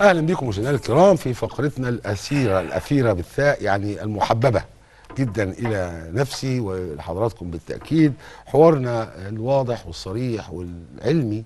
اهلا بيكم مشاهدينا الكرام في فقرتنا الاسيره الاثيره بالثاء يعني المحببه جدا الى نفسي ولحضراتكم بالتاكيد حوارنا الواضح والصريح والعلمي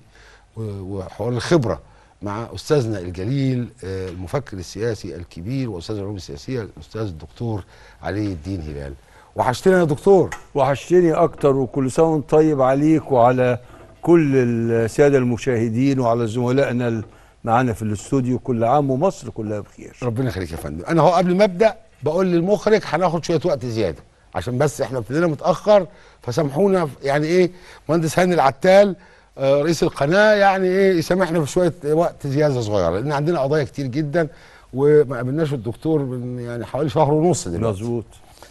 وحوار الخبره مع استاذنا الجليل آه، المفكر السياسي الكبير واستاذ العلوم السياسيه الاستاذ الدكتور علي الدين هلال وحشتنا يا دكتور وحشتني اكتر وكل سنه وانت طيب عليك وعلى كل الساده المشاهدين وعلى زملائنا معانا في الاستوديو كل عام ومصر كلها بخير ربنا يخليك يا فندم انا هو قبل ما ابدا بقول للمخرج هناخد شويه وقت زياده عشان بس احنا ابتدينا متاخر فسامحونا يعني ايه مهندس هاني العتال آه، رئيس القناه يعني ايه يسامحنا في شويه وقت زياده صغيره لان عندنا قضايا كتير جدا وما قابلناش الدكتور من يعني حوالي شهر ونص دلوقتي مظبوط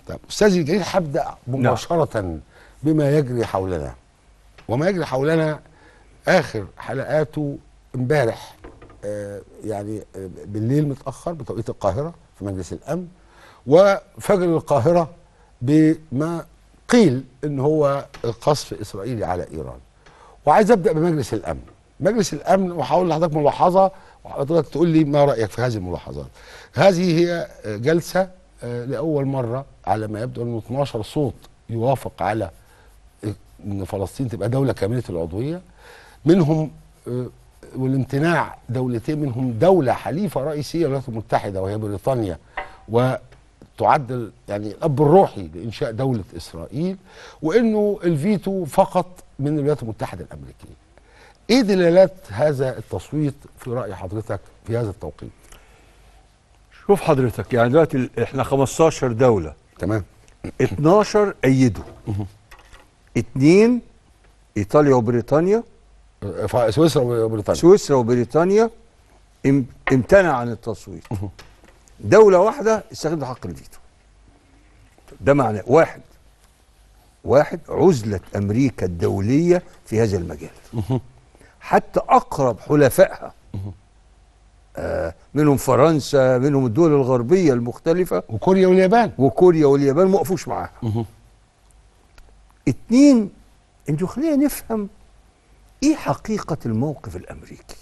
طب استاذي الجليل هبدا نعم. مباشره نعم. بما يجري حولنا وما يجري حولنا اخر حلقاته امبارح آه، يعني آه، بالليل متاخر بتوقيت القاهره في مجلس الامن وفجر القاهره بما قيل ان هو قصف اسرائيلي على ايران وعايز ابدا بمجلس الامن مجلس الامن وهقول لحضرتك ملاحظه وحضرتك تقول لي ما رايك في هذه الملاحظات هذه هي آه، جلسه لاول مره على ما يبدو انه 12 صوت يوافق على ان فلسطين تبقى دوله كامله العضويه منهم والامتناع دولتين منهم دولة حليفة رئيسية للولايات المتحدة وهي بريطانيا وتعد يعني الأب الروحي لإنشاء دولة إسرائيل وإنه الفيتو فقط من الولايات المتحدة الأمريكية إيه دلالات هذا التصويت في رأي حضرتك في هذا التوقيت؟ شوف حضرتك يعني دلوقتي احنا 15 دولة تمام 12 أيدوا اثنين إيطاليا وبريطانيا سويسرا وبريطانيا سويسرا وبريطانيا امتنع عن التصويت دولة واحدة استخدمت حق الفيتو ده معناه واحد واحد عزلة أمريكا الدولية في هذا المجال حتى أقرب حلفائها آه منهم فرنسا منهم الدول الغربية المختلفة وكوريا واليابان وكوريا واليابان ما وقفوش معاها اتنين انتوا خلينا نفهم ايه حقيقه الموقف الامريكي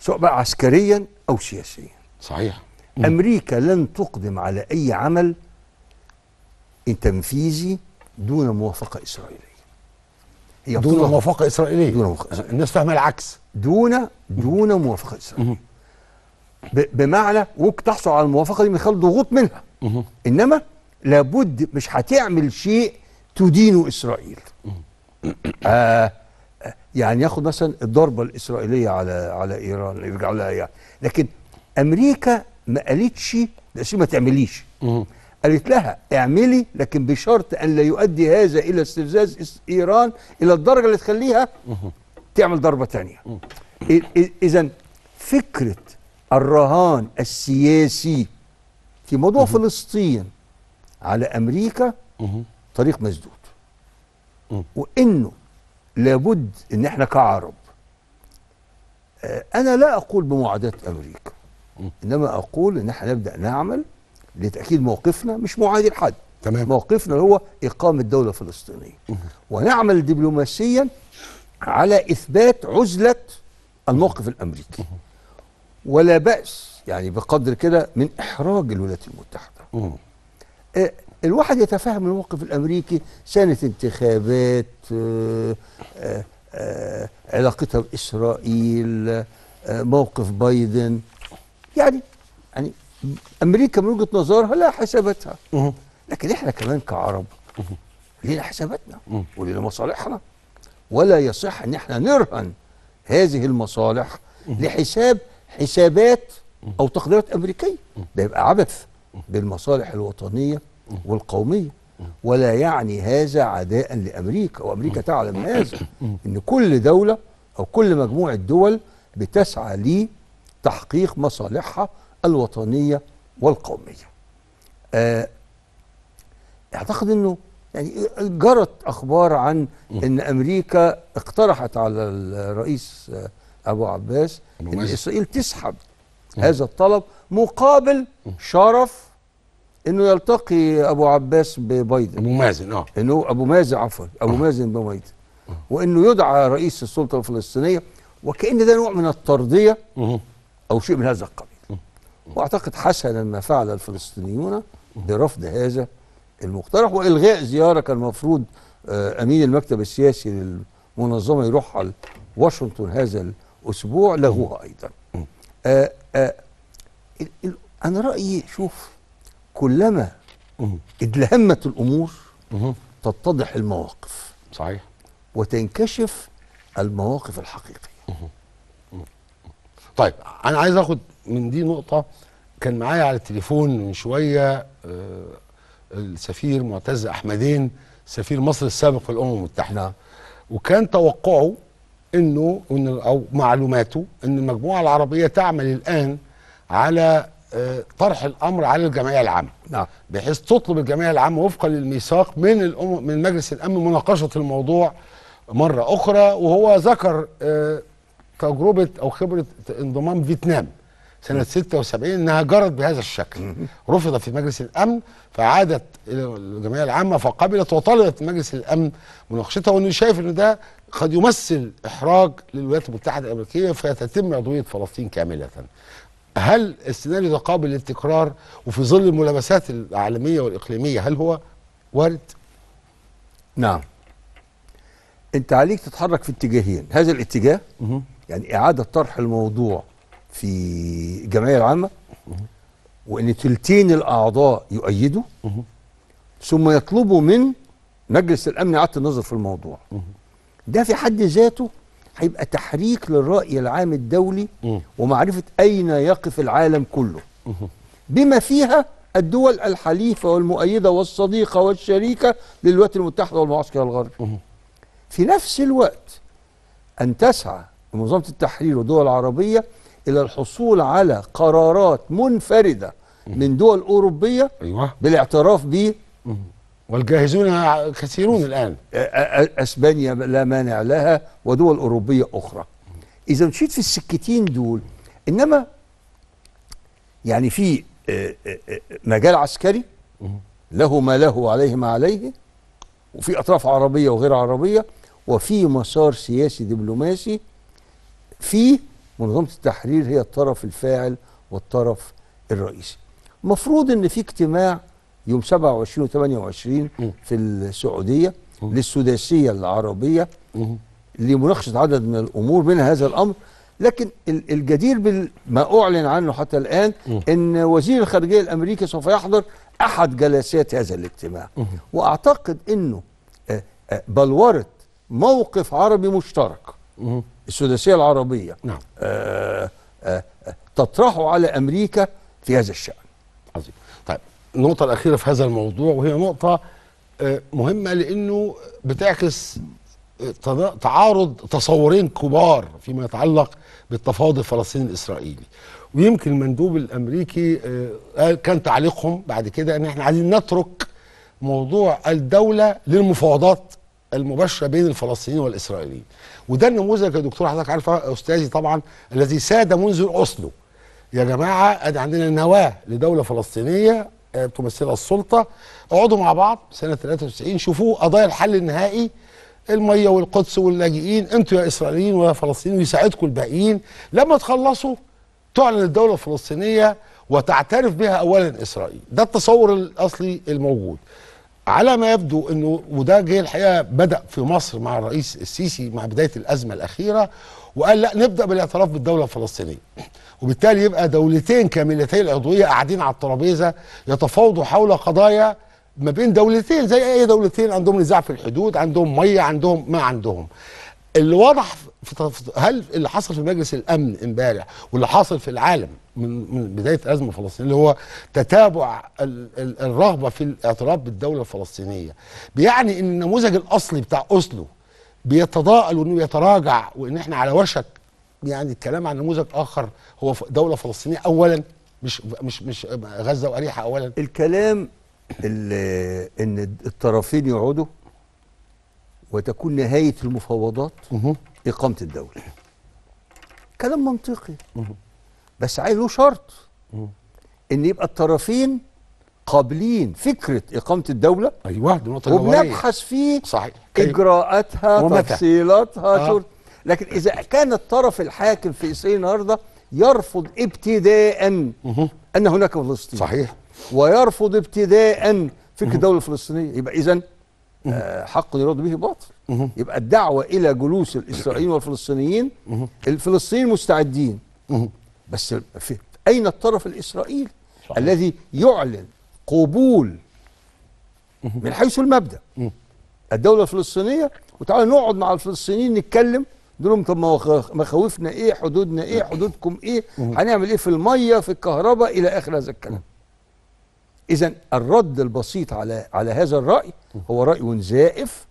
سواء بقى عسكريا او سياسيا صحيح امريكا لن تقدم على اي عمل تنفيذي دون موافقه اسرائيليه هي دون موافقه اسرائيليه دون موافقة. الناس فاهمه العكس دون دون موافقه اسرائيليه بمعنى ممكن تحصل على الموافقه دي من خلال ضغوط منها انما لابد مش هتعمل شيء تدينه اسرائيل آه يعني ياخد مثلا الضربه الاسرائيليه على على ايران يرجع لها يعني لكن امريكا ما قالتش ما تعمليش قالت لها اعملي لكن بشرط ان لا يؤدي هذا الى استفزاز ايران الى الدرجه اللي تخليها تعمل ضربه ثانيه اذا فكره الرهان السياسي في موضوع فلسطين على امريكا طريق مسدود وانه لابد ان احنا كعرب آه، انا لا اقول بمعاداه امريكا انما اقول ان احنا نبدا نعمل لتاكيد موقفنا مش معادي لحد تمام موقفنا هو اقامه دوله فلسطينيه ونعمل دبلوماسيا على اثبات عزله الموقف الامريكي ولا باس يعني بقدر كده من احراج الولايات المتحده الواحد يتفهم الموقف الامريكي سنه انتخابات آه، آه، آه، علاقتها باسرائيل موقف بايدن يعني يعني امريكا من وجهه نظرها لها حساباتها لكن احنا كمان كعرب لينا حساباتنا ولينا مصالحنا ولا يصح ان احنا نرهن هذه المصالح لحساب حسابات او تقديرات امريكيه ده يبقى عبث بالمصالح الوطنيه والقومية ولا يعني هذا عداء لأمريكا وأمريكا تعلم هذا أن كل دولة أو كل مجموعة دول بتسعى لتحقيق مصالحها الوطنية والقومية آه أعتقد أنه يعني جرت أخبار عن أن أمريكا اقترحت على الرئيس آه، أبو عباس أن إسرائيل تسحب هذا الطلب مقابل شرف انه يلتقي ابو عباس ببايدن ابو مازن اه انه ابو مازن عفوا ابو أوه. مازن ببايدن آه. وانه يدعى رئيس السلطه الفلسطينيه وكان ده نوع من الترضيه او شيء من هذا القبيل واعتقد حسنا ما فعل الفلسطينيون برفض هذا المقترح والغاء زياره كان المفروض آه، امين المكتب السياسي للمنظمه يروح على واشنطن هذا الاسبوع لغوها ايضا آآ آآ آه، انا رايي شوف كلما ادلهمت الامور تتضح المواقف صحيح وتنكشف المواقف الحقيقيه طيب انا عايز اخد من دي نقطه كان معايا على التليفون من شويه آه، السفير معتز احمدين سفير مصر السابق في الامم المتحده نعم. وكان توقعه انه او معلوماته ان المجموعه العربيه تعمل الان على طرح الامر على الجمعيه العامه نعم بحيث تطلب الجمعيه العامه وفقا للميثاق من الأم... من مجلس الامن مناقشه الموضوع مره اخرى وهو ذكر آه، تجربه او خبره انضمام فيتنام سنه 76 انها جرت بهذا الشكل رفضت في مجلس الامن فعادت الى الجمعيه العامه فقبلت وطلبت مجلس الامن مناقشتها وانه شايف ان ده قد يمثل احراج للولايات المتحده الامريكيه فتتم عضويه فلسطين كامله هل السيناريو ده قابل للتكرار وفي ظل الملامسات العالميه والاقليميه هل هو وارد؟ نعم انت عليك تتحرك في اتجاهين هذا الاتجاه مه. يعني اعاده طرح الموضوع في الجمعيه العامه مه. وان ثلثين الاعضاء يؤيدوا ثم يطلبوا من مجلس الامن اعاده النظر في الموضوع ده في حد ذاته هيبقى تحريك للرأي العام الدولي م. ومعرفة أين يقف العالم كله م. بما فيها الدول الحليفة والمؤيدة والصديقة والشريكة للولايات المتحدة والمعسكر الغربي في نفس الوقت أن تسعى منظمة التحرير والدول العربية إلى الحصول على قرارات منفردة من دول أوروبية أيوة. بالاعتراف ب والجاهزون كثيرون الآن أسبانيا لا مانع لها ودول أوروبية أخرى إذا مشيت في السكتين دول إنما يعني في مجال عسكري له ما له وعليه ما عليه وفي أطراف عربية وغير عربية وفي مسار سياسي دبلوماسي في منظمة التحرير هي الطرف الفاعل والطرف الرئيسي المفروض ان في اجتماع يوم 27 و 28 في السعوديه للسداسيه العربيه لمناقشه عدد من الامور منها هذا الامر لكن الجدير بما اعلن عنه حتى الان ان وزير الخارجيه الامريكي سوف يحضر احد جلسات هذا الاجتماع واعتقد انه آه، آه، بلوره موقف عربي مشترك السداسيه العربيه نعم. آه، تطرحه على امريكا في هذا الشان النقطة الأخيرة في هذا الموضوع وهي نقطة آه، مهمة لأنه بتعكس آه، تعارض تصورين كبار فيما يتعلق بالتفاوض الفلسطيني الإسرائيلي ويمكن المندوب الأمريكي آه، كان تعليقهم بعد كده أن احنا عايزين نترك موضوع الدولة للمفاوضات المباشره بين الفلسطينيين والاسرائيليين وده النموذج يا دكتور حضرتك عارفه استاذي طبعا الذي ساد منذ أصله يا جماعه ادي عندنا نواه لدوله فلسطينيه تمثلها السلطه اقعدوا مع بعض سنه 93 شوفوا قضايا الحل النهائي الميه والقدس واللاجئين انتوا يا اسرائيليين ويا فلسطينيين ويساعدكم الباقيين لما تخلصوا تعلن الدوله الفلسطينيه وتعترف بها اولا اسرائيل ده التصور الاصلي الموجود على ما يبدو انه وده جه الحقيقه بدا في مصر مع الرئيس السيسي مع بدايه الازمه الاخيره وقال لا نبدا بالاعتراف بالدوله الفلسطينيه وبالتالي يبقى دولتين كاملتي العضويه قاعدين على الترابيزه يتفاوضوا حول قضايا ما بين دولتين زي اي دولتين عندهم نزاع في الحدود عندهم ميه عندهم ما عندهم اللي واضح هل اللي حصل في مجلس الامن امبارح واللي حاصل في العالم من من بدايه الازمه الفلسطينيه اللي هو تتابع الرغبه في الاعتراف بالدوله الفلسطينيه بيعني ان النموذج الاصلي بتاع اوسلو بيتضاءل وانه يتراجع وان احنا على وشك يعني الكلام عن نموذج اخر هو دوله فلسطينيه اولا مش مش مش غزه واريحه اولا الكلام اللي ان الطرفين يقعدوا وتكون نهايه المفاوضات اقامه الدوله كلام منطقي بس عايز له شرط ان يبقى الطرفين قابلين فكره اقامه الدوله ايوه دي نقطه وبنبحث في صحيح اجراءاتها تفصيلاتها آه. لكن اذا كان الطرف الحاكم في اسرائيل النهارده يرفض ابتداء ان هناك فلسطين صحيح ويرفض ابتداء فكره الدوله الفلسطينيه يبقى اذا آه، حق يراد به باطل يبقى الدعوه الى جلوس الاسرائيليين والفلسطينيين الفلسطينيين مستعدين بس في اين الطرف الاسرائيلي الذي يعلن قبول من حيث المبدا الدوله الفلسطينيه وتعالى نقعد مع الفلسطينيين نتكلم نقول لهم طب ما مخاوفنا ايه حدودنا ايه حدودكم ايه هنعمل ايه في الميه في الكهرباء الى اخر هذا الكلام اذا الرد البسيط على على هذا الراي هو راي زائف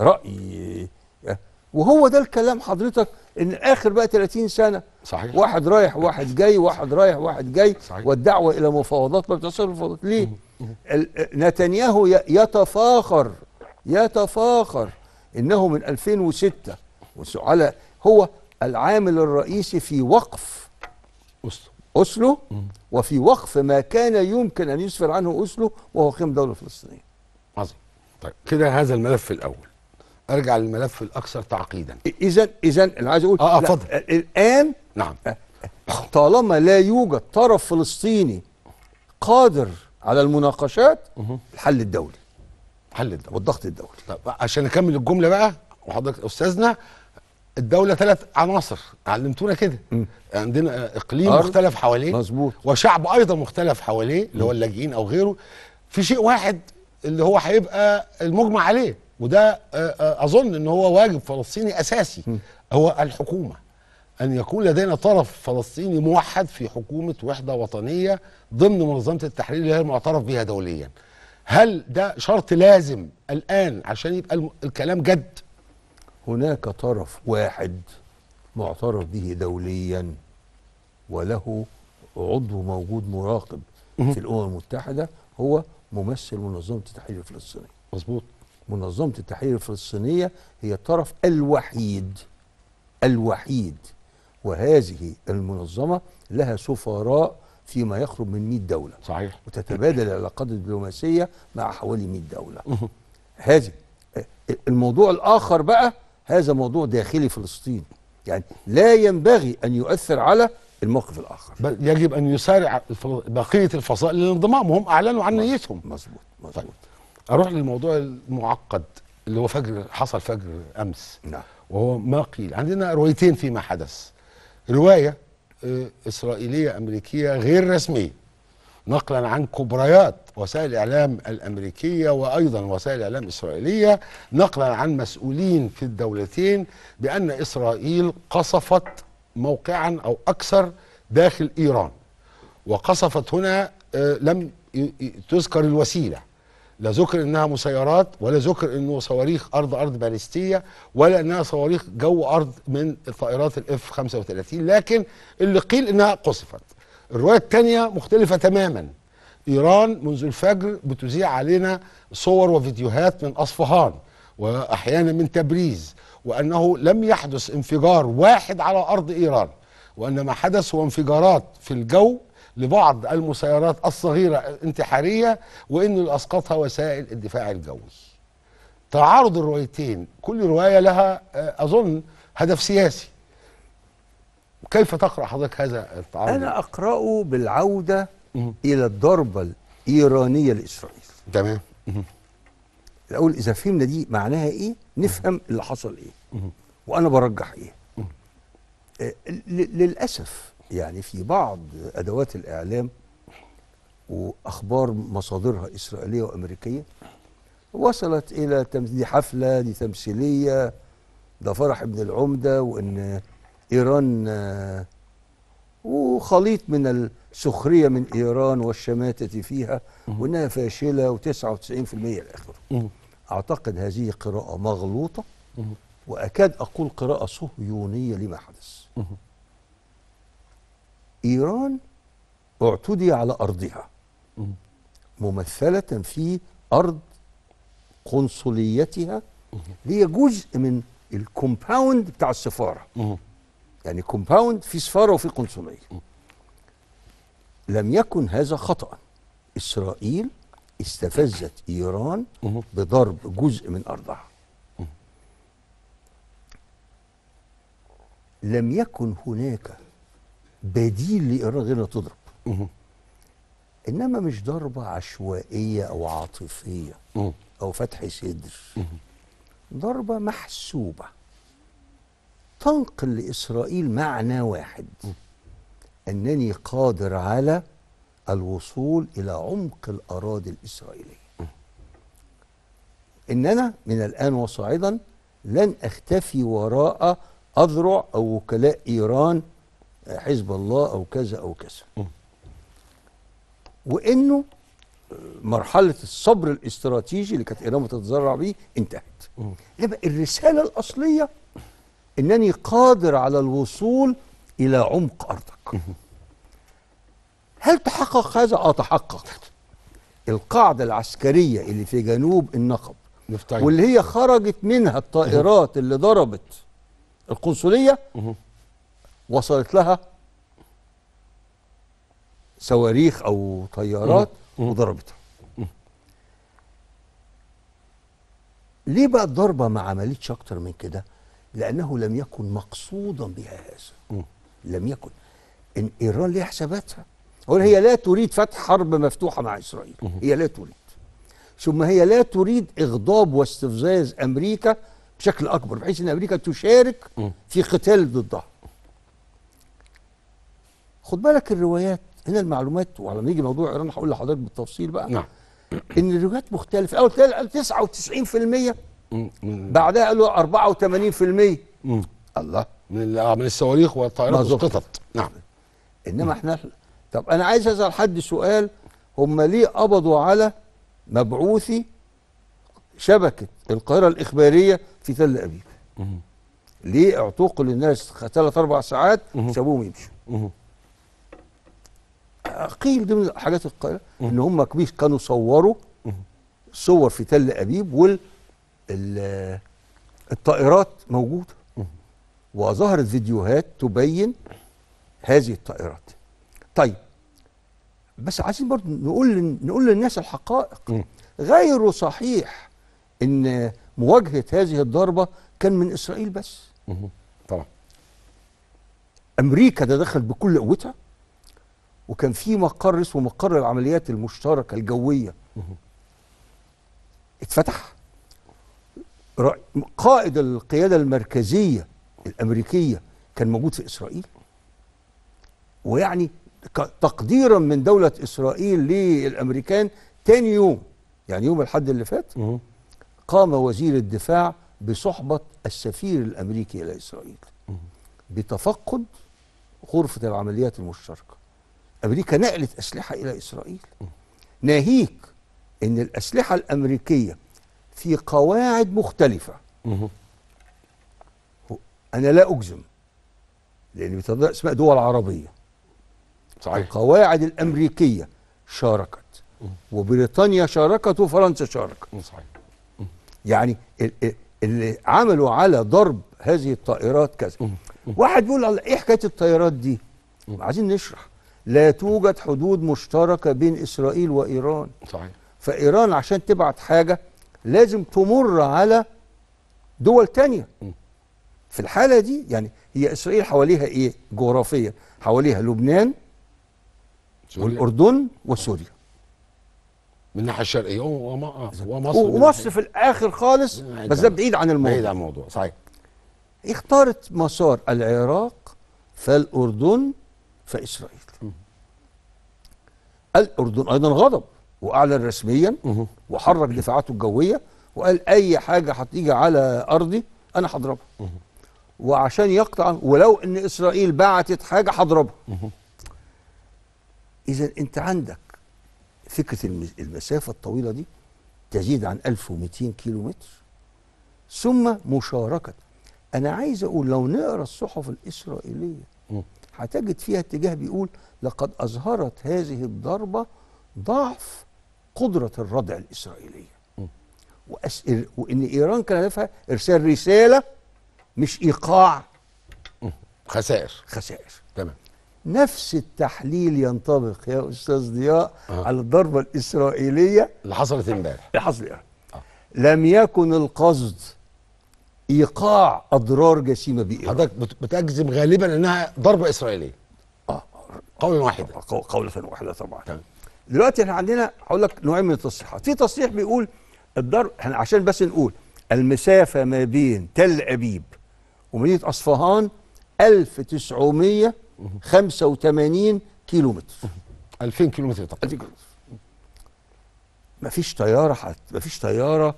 راي آه، وهو ده الكلام حضرتك ان اخر بقى 30 سنه صحيح واحد رايح واحد جاي واحد رايح واحد جاي صحيح. والدعوه الى مفاوضات ما بتحصلش مفاوضات ليه؟ نتنياهو يتفاخر يتفاخر انه من 2006 على هو العامل الرئيسي في وقف اسلو اسلو وفي وقف ما كان يمكن ان يسفر عنه اسلو وهو قيام دوله فلسطينيه. عظيم. طيب كده هذا الملف الاول. ارجع للملف الاكثر تعقيدا اذا اذا انا عايز اقول اه, آه، اتفضل الان نعم طالما لا يوجد طرف فلسطيني قادر على المناقشات الحل الدولي الحل الدولي والضغط الدولي طب عشان اكمل الجمله بقى وحضرتك استاذنا الدوله ثلاث عناصر علمتونا كده عندنا اقليم أرض. مختلف حواليه مظبوط وشعب ايضا مختلف حواليه اللي هو اللاجئين او غيره في شيء واحد اللي هو هيبقى المجمع عليه وده آه، آه، اظن ان هو واجب فلسطيني اساسي هو الحكومه ان يكون لدينا طرف فلسطيني موحد في حكومه وحده وطنيه ضمن منظمه التحرير اللي هي المعترف بها دوليا هل ده شرط لازم الان عشان يبقى الكلام جد هناك طرف واحد معترف به دوليا وله عضو موجود مراقب في الامم المتحده هو ممثل منظمه التحرير الفلسطينيه مظبوط منظمة التحرير الفلسطينية هي الطرف الوحيد الوحيد وهذه المنظمة لها سفراء فيما يقرب من 100 دولة صحيح وتتبادل العلاقات الدبلوماسية مع حوالي 100 دولة هذه الموضوع الآخر بقى هذا موضوع داخلي فلسطين يعني لا ينبغي أن يؤثر على الموقف الآخر بل يجب أن يسارع بقية الفصائل للانضمام وهم أعلنوا عن نيتهم مظبوط مظبوط طيب. اروح للموضوع المعقد اللي هو فجر حصل فجر امس نعم وهو ما قيل عندنا روايتين فيما حدث روايه آه، اسرائيليه امريكيه غير رسميه نقلا عن كبريات وسائل الاعلام الامريكيه وايضا وسائل الاعلام الاسرائيليه نقلا عن مسؤولين في الدولتين بان اسرائيل قصفت موقعا او اكثر داخل ايران وقصفت هنا آه، لم تذكر الوسيله لا ذكر انها مسيرات ولا ذكر انه صواريخ ارض ارض باليستيه ولا انها صواريخ جو ارض من الطائرات الاف 35 لكن اللي قيل انها قصفت الروايه الثانيه مختلفه تماما ايران منذ الفجر بتذيع علينا صور وفيديوهات من اصفهان واحيانا من تبريز وانه لم يحدث انفجار واحد على ارض ايران وان ما حدث هو انفجارات في الجو لبعض المسيرات الصغيرة الانتحارية وإنه أسقطها وسائل الدفاع الجوي تعارض الروايتين كل رواية لها آه، أظن هدف سياسي كيف تقرأ حضرتك هذا التعارض؟ أنا أقرأه بالعودة إلى الضربة الإيرانية لإسرائيل تمام الأول إذا فهمنا دي معناها إيه نفهم اللي حصل إيه وأنا برجح إيه آه، للأسف يعني في بعض أدوات الإعلام وأخبار مصادرها إسرائيلية وأمريكية وصلت إلى دي حفلة دي تمثيلية ده فرح ابن العمدة وإن إيران وخليط من السخرية من إيران والشماتة فيها وإنها فاشلة و99% الآخر أعتقد هذه قراءة مغلوطة وأكاد أقول قراءة صهيونية لما حدث إيران اعتدي على أرضها ممثلة في أرض قنصليتها هي جزء من الكومباوند بتاع السفارة يعني كومباوند في سفارة وفي قنصلية لم يكن هذا خطأ إسرائيل استفزت إيران بضرب جزء من أرضها لم يكن هناك بديل لإرادة غير تضرب إنما مش ضربة عشوائية أو عاطفية أو فتح صدر ضربة محسوبة تنقل لإسرائيل معنى واحد أنني قادر على الوصول إلى عمق الأراضي الإسرائيلية إن أنا من الآن وصاعدا لن أختفي وراء أذرع أو وكلاء إيران حزب الله او كذا او كذا وانه مرحله الصبر الاستراتيجي اللي كانت ايران بتتزرع بيه انتهت يبقى الرساله الاصليه انني قادر على الوصول الى عمق ارضك هل تحقق هذا اه تحقق القاعده العسكريه اللي في جنوب النقب واللي هي خرجت منها الطائرات اللي ضربت القنصليه وصلت لها صواريخ او طيارات وضربتها ليه بقى الضربه ما عملتش اكتر من كده لانه لم يكن مقصودا بها هذا لم يكن ان ايران ليها حساباتها هي لا تريد فتح حرب مفتوحه مع اسرائيل هي لا تريد ثم هي لا تريد اغضاب واستفزاز امريكا بشكل اكبر بحيث ان امريكا تشارك في قتال ضدها خد بالك الروايات هنا المعلومات وعلى ما يجي موضوع ايران هقول لحضرتك بالتفصيل بقى نعم ان الروايات مختلفه اول تلاقي 99% بعدها قالوا 84% مم. الله من آه، من الصواريخ والطائرات والقطط نعم انما احنا طب انا عايز اسال حد سؤال هم ليه قبضوا على مبعوثي شبكه القاهره الاخباريه في تل ابيب ليه اعتقلوا الناس ثلاث اربع ساعات سابوهم يمشوا قيل ضمن حاجات القاهره ان هم كانوا صوروا صور في تل ابيب وال الطائرات موجوده وظهرت فيديوهات تبين هذه الطائرات طيب بس عايزين برضه نقول نقول للناس الحقائق غير صحيح ان مواجهه هذه الضربه كان من اسرائيل بس طبعا امريكا تدخل بكل قوتها وكان في مقر اسمه مقر العمليات المشتركه الجويه اتفتح قائد القياده المركزيه الامريكيه كان موجود في اسرائيل ويعني تقديرا من دوله اسرائيل للامريكان تاني يوم يعني يوم الحد اللي فات قام وزير الدفاع بصحبه السفير الامريكي الى اسرائيل بتفقد غرفه العمليات المشتركه أمريكا نقلت أسلحة إلى إسرائيل ناهيك أن الأسلحة الأمريكية في قواعد مختلفة أنا لا أجزم لأن بتضيع اسماء دول عربية صحيح. القواعد الأمريكية شاركت وبريطانيا شاركت وفرنسا شاركت صحيح. يعني اللي عملوا على ضرب هذه الطائرات كذا واحد بيقول ايه حكايه الطائرات دي عايزين نشرح لا توجد حدود مشتركة بين إسرائيل وإيران صحيح فإيران عشان تبعت حاجة لازم تمر على دول تانية في الحالة دي يعني هي إسرائيل حواليها إيه جغرافيا حواليها لبنان سوريا. والأردن وسوريا من الناحية الشرقية ومصر ومصر في الآخر خالص بس ده بعيد عن الموضوع بعيد عن الموضوع صحيح اختارت مسار العراق فالأردن فإسرائيل الأردن أيضا غضب وأعلن رسميا وحرك دفاعاته الجوية وقال أي حاجة هتيجي على أرضي أنا هضربها وعشان يقطع ولو ان اسرائيل بعتت حاجه هضربها اذا انت عندك فكره المسافه الطويله دي تزيد عن 1200 كيلو متر ثم مشاركه انا عايز اقول لو نقرا الصحف الاسرائيليه هتجد فيها اتجاه بيقول لقد أظهرت هذه الضربة ضعف قدرة الردع الإسرائيلية وأسئل وإن إيران كان هدفها إرسال رسالة مش إيقاع خسائر خسائر تمام نفس التحليل ينطبق يا استاذ ضياء أه. على الضربه الاسرائيليه اللي حصلت امبارح اللي حصلت آه. لم يكن القصد ايقاع اضرار جسيمه بإيران حضرتك بتجزم غالبا انها ضربه اسرائيليه اه قولا واحدا آه، قولا واحدا طبعا تمام دلوقتي احنا عندنا هقول لك نوعين من التصريحات في تصريح بيقول الضرب احنا عشان بس نقول المسافة ما بين تل أبيب ومدينة أصفهان 1985 كيلو متر 2000 كيلو متر تقريبا مفيش طيارة حت... مفيش طيارة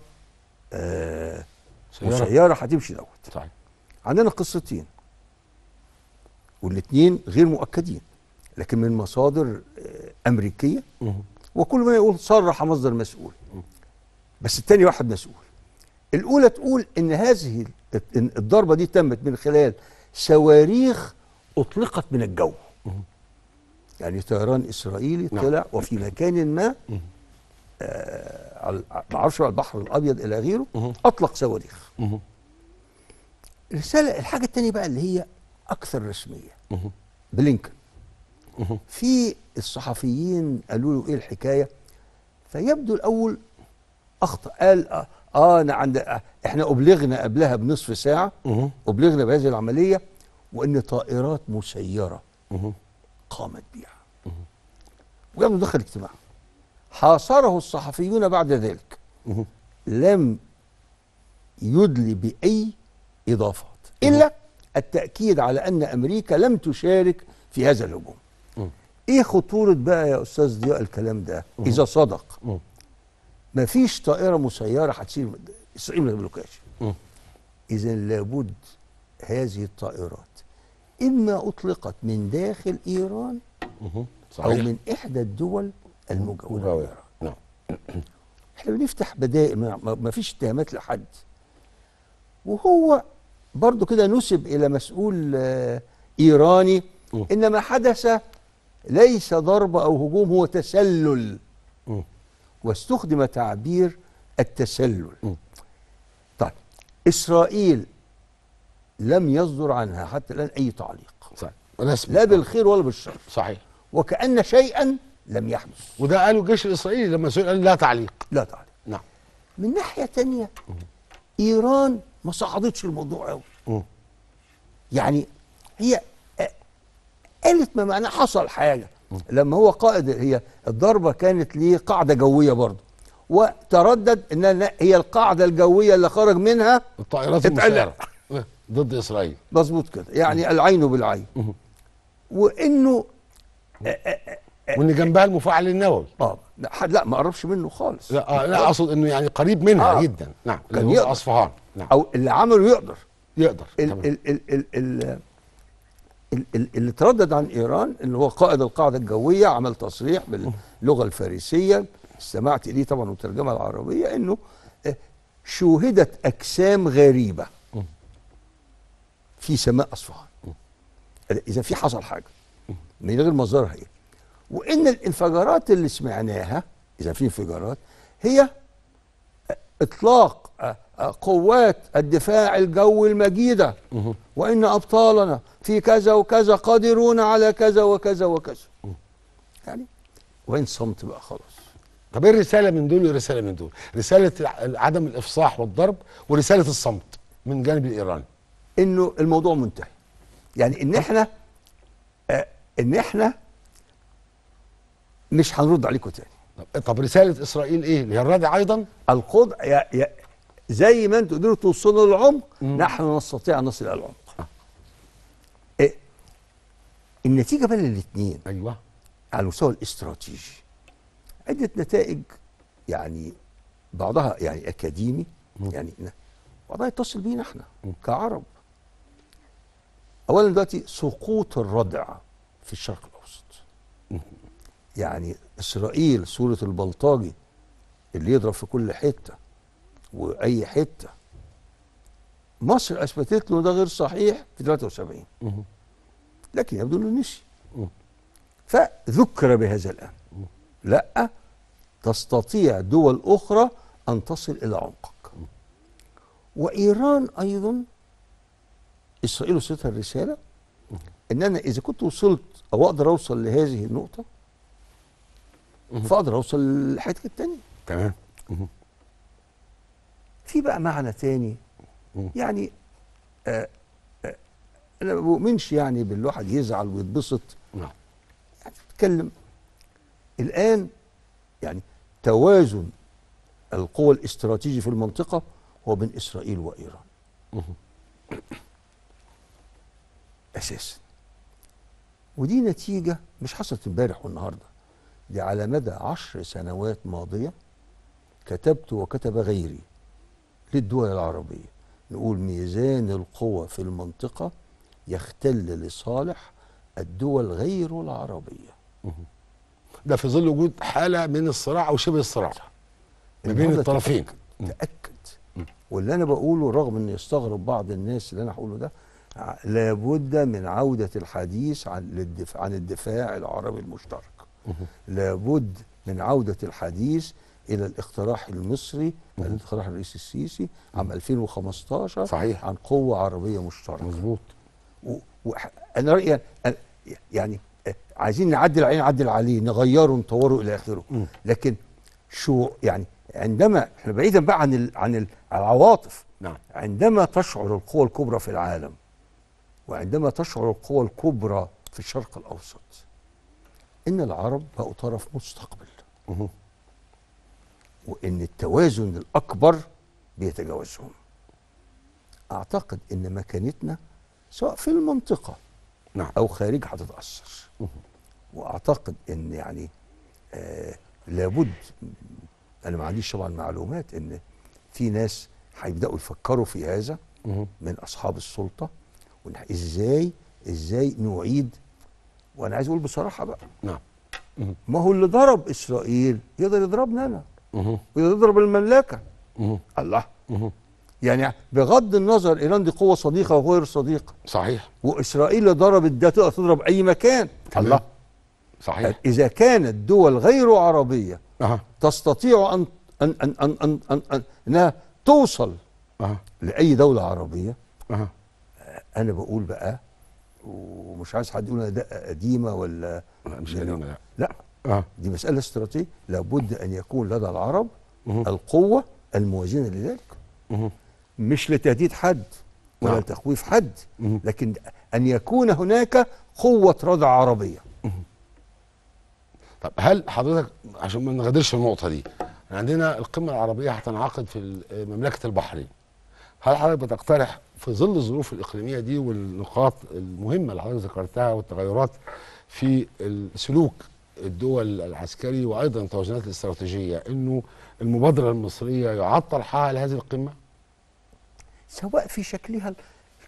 آه سيارة. وسياره هتمشي دوت صحيح عندنا قصتين والاثنين غير مؤكدين لكن من مصادر آه، امريكيه وكل ما يقول صرح مصدر مسؤول بس الثاني واحد مسؤول الاولى تقول ان هذه إن الضربه دي تمت من خلال صواريخ اطلقت من الجو يعني طيران اسرائيلي نعم. طلع وفي مكان ما آه، العرش البحر الابيض الى غيره اطلق صواريخ الرساله الحاجه الثانيه بقى اللي هي اكثر رسميه بلينكن في الصحفيين قالوا له ايه الحكايه فيبدو الاول اخطا قال اه, آه، انا عند آه احنا ابلغنا قبلها بنصف ساعه ابلغنا بهذه العمليه وان طائرات مسيره قامت بها وياخدوا دخل اجتماع حاصره الصحفيون بعد ذلك لم يدلي بأي إضافات إلا التأكيد على أن أمريكا لم تشارك في هذا الهجوم إيه خطورة بقى يا أستاذ ضياء الكلام ده إذا صدق مفيش طائرة مسيرة هتسير إسرائيل ما تملكهاش إذا لابد هذه الطائرات إما أطلقت من داخل إيران صحيح. أو من إحدى الدول المجاورة نعم احنا بنفتح بدائل ما فيش اتهامات لحد وهو برضه كده نسب إلى مسؤول آه، إيراني إن ما حدث ليس ضرب أو هجوم هو تسلل واستخدم تعبير التسلل طيب إسرائيل لم يصدر عنها حتى الآن أي تعليق صحيح. لا بالخير ولا بالشر صحيح وكأن شيئا لم يحدث وده قاله الجيش الاسرائيلي لما سئل قال لا تعليق لا تعليق نعم من ناحيه تانية ايران ما صعدتش الموضوع قوي يعني هي آه، قالت ما معناه حصل حاجه لما هو قائد هي الضربه كانت لقاعده جويه برضه وتردد ان هي القاعده الجويه اللي خرج منها الطائرات المسيره اه، ضد اسرائيل مظبوط كده يعني العين بالعين وانه آه، وان جنبها المفاعل النووي اه لا ما قربش منه خالص لا, آه لا اقصد انه يعني قريب منها آه. جدا نعم كان يقدر اصفهان نعم. او اللي عمله يقدر يقدر ال ال ال ال ال اللي تردد عن ايران اللي هو قائد القاعده الجويه عمل تصريح باللغه الفارسيه استمعت اليه طبعا وترجمه العربيه انه آه، شوهدت اجسام غريبه في سماء اصفهان اذا في حصل حاجه من غير مصدرها ايه وان الانفجارات اللي سمعناها اذا في انفجارات هي اطلاق قوات الدفاع الجوي المجيده وان ابطالنا في كذا وكذا قادرون على كذا وكذا وكذا يعني وين صمت بقى خلاص طب ايه الرساله من دول والرساله من دول رساله عدم الافصاح والضرب ورساله الصمت من جانب الايراني انه الموضوع منتهي يعني ان احنا آه، ان احنا مش هنرد عليكم تاني طب, طب رساله اسرائيل ايه؟ هي للردع ايضا؟ يا يا زي ما انتم قدرتوا توصلوا للعمق نحن نستطيع ان نصل الى العمق. إيه؟ النتيجه بين الاثنين ايوه على المستوى الاستراتيجي عده نتائج يعني بعضها يعني اكاديمي مم. يعني بعضها يتصل بينا احنا مم. كعرب. اولا دلوقتي سقوط الردع في الشرق الاوسط. مم. يعني إسرائيل سورة البلطاجي اللي يضرب في كل حتة وأي حتة مصر أثبتت له ده غير صحيح في 73 لكن يبدو أنه نسي فذكر بهذا الأمر لا تستطيع دول أخرى أن تصل إلى عمقك وإيران أيضا إسرائيل وصلتها الرسالة إن أنا إذا كنت وصلت أو أقدر أوصل لهذه النقطة فاقدر اوصل للحته التانية تمام في بقى معنى تاني يعني آه آه انا ما بؤمنش يعني بالواحد يزعل ويتبسط نعم يعني تتكلم الان يعني توازن القوى الاستراتيجي في المنطقه هو بين اسرائيل وايران اساسا ودي نتيجه مش حصلت امبارح والنهارده دي على مدى عشر سنوات ماضية كتبت وكتب غيري للدول العربية نقول ميزان القوى في المنطقة يختل لصالح الدول غير العربية ده في ظل وجود حالة من الصراع أو شبه الصراع ما بين الطرفين تأكد واللي أنا بقوله رغم أن يستغرب بعض الناس اللي أنا هقوله ده لابد من عودة الحديث عن الدفاع العربي المشترك لابد من عودة الحديث إلى الاقتراح المصري الاقتراح الرئيس السيسي عام 2015 صحيح عن قوة عربية مشتركة مظبوط و... رأيي يعني آه، عايزين نعدل عليه نعدل عليه نغيره نطوره إلى آخره لكن شو يعني عندما احنا بعيدا بقى عن ال عن العواطف نعم. عندما تشعر القوى الكبرى في العالم وعندما تشعر القوى الكبرى في الشرق الاوسط ان العرب بقوا طرف مستقبل وان التوازن الاكبر بيتجاوزهم اعتقد ان مكانتنا سواء في المنطقه نعم. او خارجها هتتاثر واعتقد ان يعني آه لابد انا ما عنديش طبعا معلومات ان في ناس هيبداوا يفكروا في هذا من اصحاب السلطه ازاي ازاي نعيد وانا عايز اقول بصراحه بقى نعم ما هو اللي ضرب اسرائيل يقدر يضربنا انا ويقدر يضرب المملكه الله يعني بغض النظر ايران دي قوه صديقه وغير صديقه صحيح واسرائيل اللي ضربت ده تقدر تضرب اي مكان تمام. الله صحيح اذا كانت دول غير عربيه أه. تستطيع ان ان ان ان, أن, أن, أن انها توصل أه. لاي دوله عربيه أه. انا بقول بقى ومش عايز حد يقول دقه قديمه ولا مش يعني قديمه لا لا آه. دي مساله استراتيجيه لابد ان يكون لدى العرب مه. القوه الموازنه لذلك مه. مش لتهديد حد ولا نعم. تخويف حد مه. لكن ان يكون هناك قوه ردع عربيه طب هل حضرتك عشان ما نغادرش النقطه دي عندنا القمه العربيه هتنعقد في مملكه البحرين هل حضرتك بتقترح في ظل الظروف الاقليميه دي والنقاط المهمه اللي حضرتك ذكرتها والتغيرات في سلوك الدول العسكري وايضا التوازنات الاستراتيجيه انه المبادره المصريه يعطل حقها لهذه القمه؟ سواء في شكلها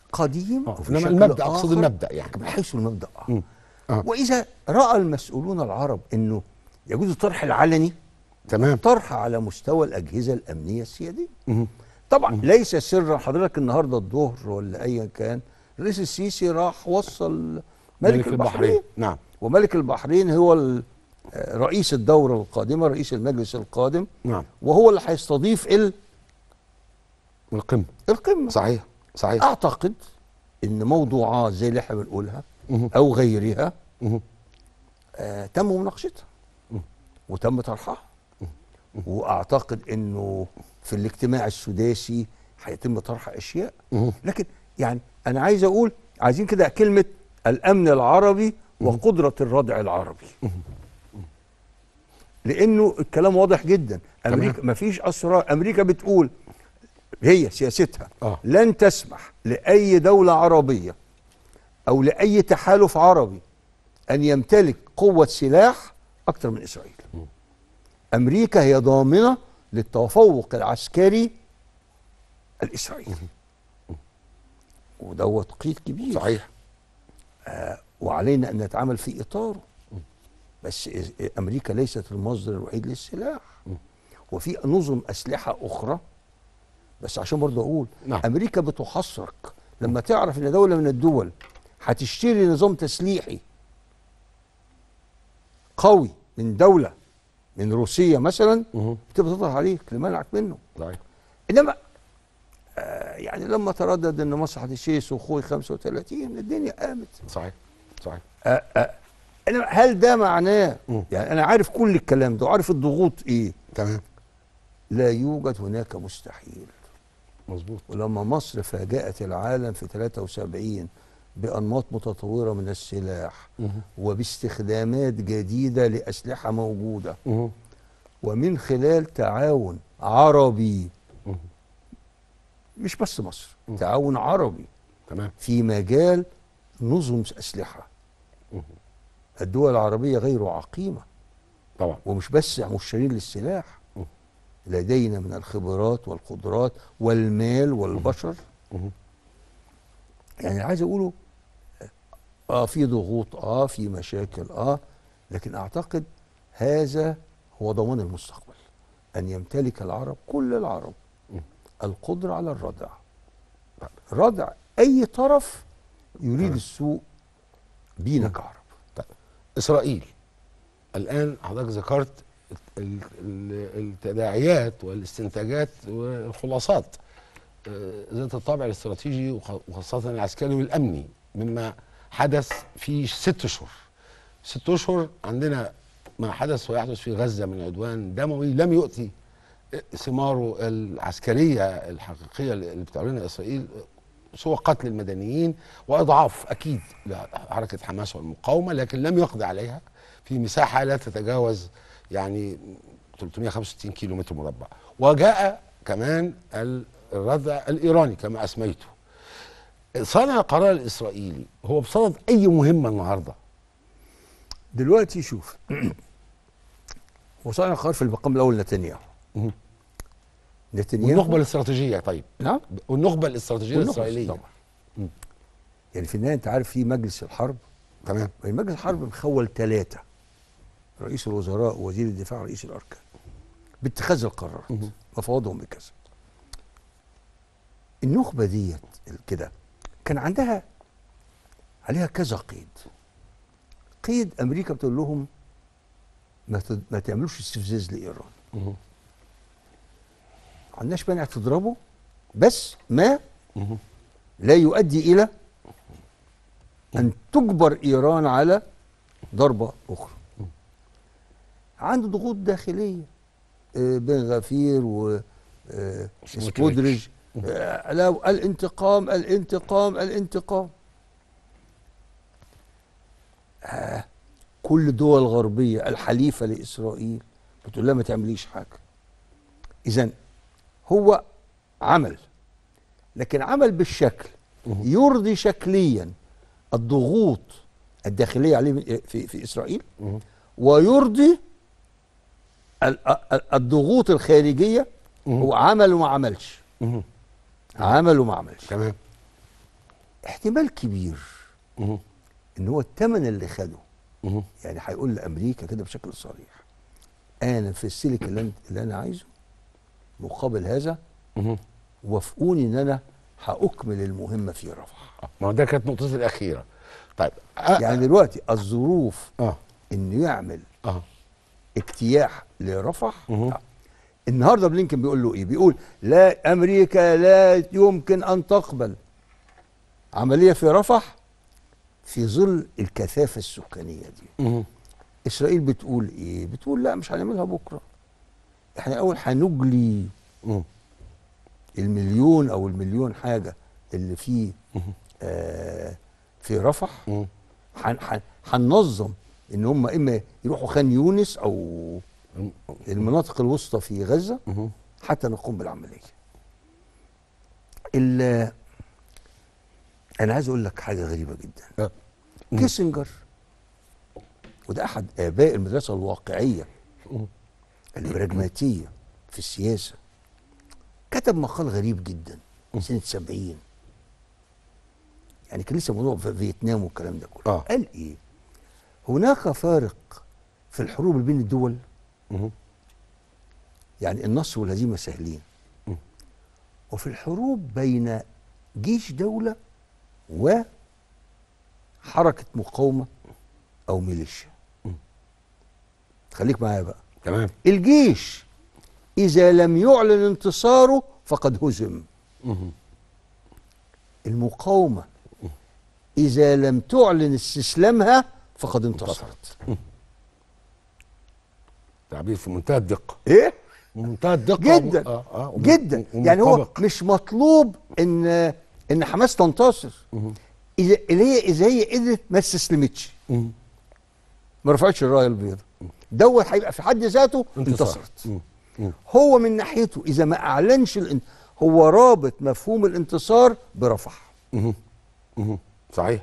القديم او آه، في شكل المبدا اقصد المبدا يعني من حيث المبدا آه. آه. واذا راى المسؤولون العرب انه يجوز الطرح العلني تمام طرح على مستوى الاجهزه الامنيه السياديه طبعا ليس سرا حضرتك النهارده الظهر ولا ايا كان الرئيس السيسي راح وصل ملك, ملك البحرين. البحرين نعم وملك البحرين هو رئيس الدوره القادمه رئيس المجلس القادم نعم وهو اللي هيستضيف ال القمه القمه صحيح صحيح اعتقد ان موضوعات زي اللي احنا بنقولها او غيرها آه تم مناقشتها وتم طرحها واعتقد انه في الاجتماع السداسي هيتم طرح اشياء لكن يعني انا عايز اقول عايزين كده كلمه الامن العربي وقدره الردع العربي لانه الكلام واضح جدا امريكا ما فيش اسرار امريكا بتقول هي سياستها آه. لن تسمح لاي دوله عربيه او لاي تحالف عربي ان يمتلك قوه سلاح اكثر من اسرائيل امريكا هي ضامنه للتفوق العسكري الاسرائيلي ودوت قيد كبير صحيح آه وعلينا ان نتعامل في اطاره بس امريكا ليست المصدر الوحيد للسلاح وفي نظم اسلحه اخرى بس عشان برضه اقول نعم. امريكا بتحصرك لما تعرف ان دوله من الدول هتشتري نظام تسليحي قوي من دوله من روسيا مثلا بتبقى تظهر عليك لمنعك منه صحيح انما آه، يعني لما تردد ان مصلحه الشيس واخوي 35 الدنيا قامت صحيح صحيح آه آه هل ده معناه مم. يعني انا عارف كل الكلام ده وعارف الضغوط ايه تمام لا يوجد هناك مستحيل مظبوط ولما مصر فاجأت العالم في 73 بأنماط متطورة من السلاح وباستخدامات جديدة لأسلحة موجودة ومن خلال تعاون عربي مش بس مصر تعاون عربي تمام في مجال نظم أسلحة الدول العربية غير عقيمة طبعا ومش بس مشترين للسلاح لدينا من الخبرات والقدرات والمال والبشر يعني عايز اقوله آه،, اه في ضغوط اه في مشاكل اه لكن اعتقد هذا هو ضمان المستقبل ان يمتلك العرب كل العرب القدره على الردع ردع اي طرف يريد السوء بينا كعرب طيب، اسرائيل الان حضرتك ذكرت التداعيات والاستنتاجات والخلاصات آه، ذات الطابع الاستراتيجي وخاصة العسكري والأمني مما حدث في ست أشهر ست أشهر عندنا ما حدث ويحدث في غزة من عدوان دموي لم يؤتي آه، ثماره العسكرية الحقيقية اللي بتعلنها إسرائيل آه، سوى قتل المدنيين وإضعاف أكيد لحركة حماس والمقاومة لكن لم يقضي عليها في مساحة لا تتجاوز يعني 365 كيلو متر مربع وجاء كمان الردع الايراني كما اسميته صانع القرار الاسرائيلي هو بصدد اي مهمه النهارده دلوقتي شوف وصانع القرار في المقام الاول نتنياهو نتنياهو والنخبه الاستراتيجيه طيب نعم والنخبه الاستراتيجيه الاسرائيليه طبعا يعني في النهايه انت عارف في مجلس الحرب تمام يعني مجلس الحرب مخول ثلاثه رئيس الوزراء ووزير الدفاع ورئيس الاركان باتخاذ القرارات مفاوضهم بكذا النخبة ديت كده كان عندها عليها كذا قيد قيد أمريكا بتقول لهم ما, ما تعملوش استفزاز لإيران ما عندناش مانع تضربه بس ما لا يؤدي إلى أن تجبر إيران على ضربة أخرى عنده ضغوط داخلية آه، بن غفير و آه، سموتريتش آه، الانتقام الانتقام الانتقام آه، كل دول غربية الحليفة لإسرائيل بتقول لها ما تعمليش حاجة إذا هو عمل لكن عمل بالشكل يرضي شكليا الضغوط الداخلية عليه في, في إسرائيل ويرضي الضغوط الخارجية هو عمل وما عملش عمل وما عملش تمام احتمال كبير مه. ان هو الثمن اللي خده يعني هيقول لامريكا كده بشكل صريح انا في السلك اللي, انا عايزه مقابل هذا وافقوني ان انا هاكمل المهمه في رفح آه، ما هو ده كانت نقطتي الاخيره طيب أه يعني دلوقتي الظروف أه. انه يعمل أه. اجتياح لرفح النهارده بلينكن بيقول له ايه؟ بيقول لا امريكا لا يمكن ان تقبل عمليه في رفح في ظل الكثافه السكانيه دي. مه. اسرائيل بتقول ايه؟ بتقول لا مش هنعملها بكره. احنا اول هنجلي المليون او المليون حاجه اللي في آه في رفح هننظم ان هم اما يروحوا خان يونس او المناطق الوسطى في غزة حتى نقوم بالعملية ال أنا عايز أقول لك حاجة غريبة جدا آه. كيسنجر وده أحد آباء المدرسة الواقعية البراجماتية في السياسة كتب مقال غريب جدا سنة 70 يعني كان لسه موضوع في فيتنام والكلام ده كله آه. قال إيه هناك فارق في الحروب بين الدول يعني النصر والهزيمة سهلين وفي الحروب بين جيش دولة وحركة مقاومة أو ميليشيا خليك معايا بقى تمام الجيش إذا لم يعلن انتصاره فقد هزم المقاومة إذا لم تعلن استسلامها فقد انتصرت تعبير في منتهى الدقه ايه منتهى الدقه جدا آه آه جدا يعني هو مش مطلوب ان ان حماس تنتصر اذا هي اذا هي قدرت ما استسلمتش ما رفعتش الرايه البيضاء دوت هيبقى في حد ذاته انتصرت مم. مم. هو من ناحيته اذا ما اعلنش الان... هو رابط مفهوم الانتصار برفح مم. صحيح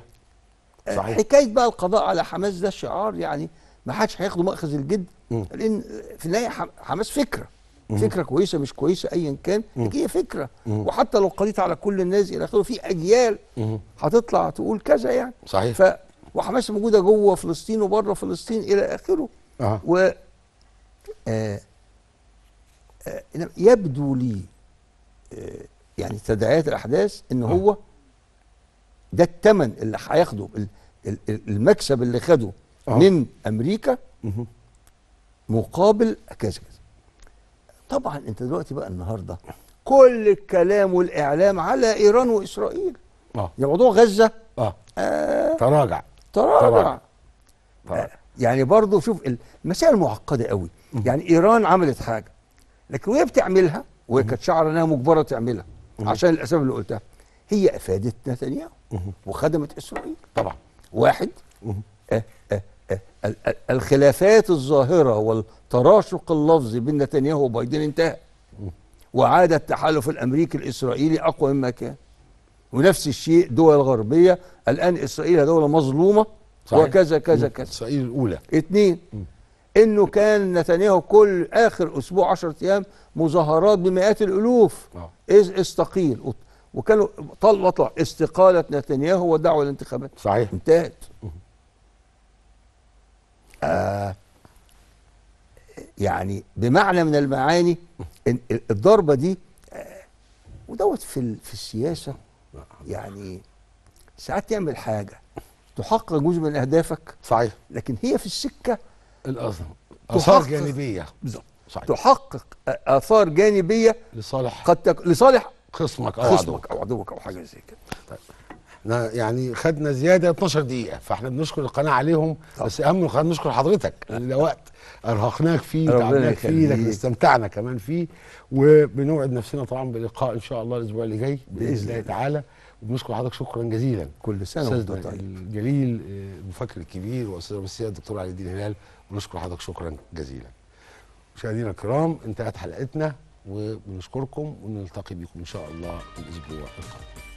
آه، صحيح حكايه بقى القضاء على حماس ده شعار يعني ما حدش هياخده ماخذ الجد مم. لان في النهايه حماس فكره مم. فكره كويسه مش كويسه ايا كان هي فكره مم. وحتى لو قضيت على كل الناس الى اخره في اجيال هتطلع تقول كذا يعني صحيح ف وحماس موجوده جوه فلسطين وبره فلسطين الى اخره آه. و آه آه يبدو لي آه يعني تداعيات الاحداث ان هو ده الثمن اللي هياخده المكسب اللي خده من امريكا مقابل كذا كذا طبعا انت دلوقتي بقى النهارده كل الكلام والاعلام على ايران واسرائيل اه موضوع غزه اه, آه. تراجع تراجع, تراجع. آه. يعني برضه شوف المسائل معقده قوي م. يعني ايران عملت حاجه لكن وهي بتعملها وهي كانت شعر انها مجبره تعملها م. عشان الاسباب اللي قلتها هي افادت نتنياهو وخدمت اسرائيل طبعا واحد آه آه الخلافات الظاهرة والتراشق اللفظي بين نتنياهو وبايدن انتهى وعاد التحالف الأمريكي الإسرائيلي أقوى مما كان ونفس الشيء دول غربية الآن إسرائيل دولة مظلومة صحيح. وكذا كذا كذا إسرائيل الأولى اثنين انه كان نتنياهو كل اخر اسبوع 10 ايام مظاهرات بمئات الالوف آه. اذ استقيل وكانوا طلع استقاله نتنياهو ودعوه الانتخابات صحيح انتهت آه، يعني بمعنى من المعاني الضربه دي آه، ودوت في في السياسه يعني ساعات تعمل حاجه تحقق جزء من اهدافك صحيح لكن هي في السكه الاظهر اثار جانبيه صحيح تحقق اثار جانبيه لصالح قد تك... لصالح خصمك او خصمك عدوك او عدوك او حاجه زي كده طيب. يعني خدنا زياده 12 دقيقه فاحنا بنشكر القناه عليهم طبعا. بس اهم نشكر حضرتك لان ده وقت ارهقناك فيه تعبناك فيه لكن استمتعنا كمان فيه وبنوعد نفسنا طبعا بلقاء ان شاء الله الاسبوع اللي جاي باذن الله تعالى وبنشكر حضرتك شكرا جزيلا كل سنه وانت طيب الجليل آه، المفكر الكبير واستاذ السياده الدكتور علي الدين هلال ونشكر حضرتك شكرا جزيلا مشاهدينا الكرام انتهت حلقتنا وبنشكركم ونلتقي بكم ان شاء الله الاسبوع القادم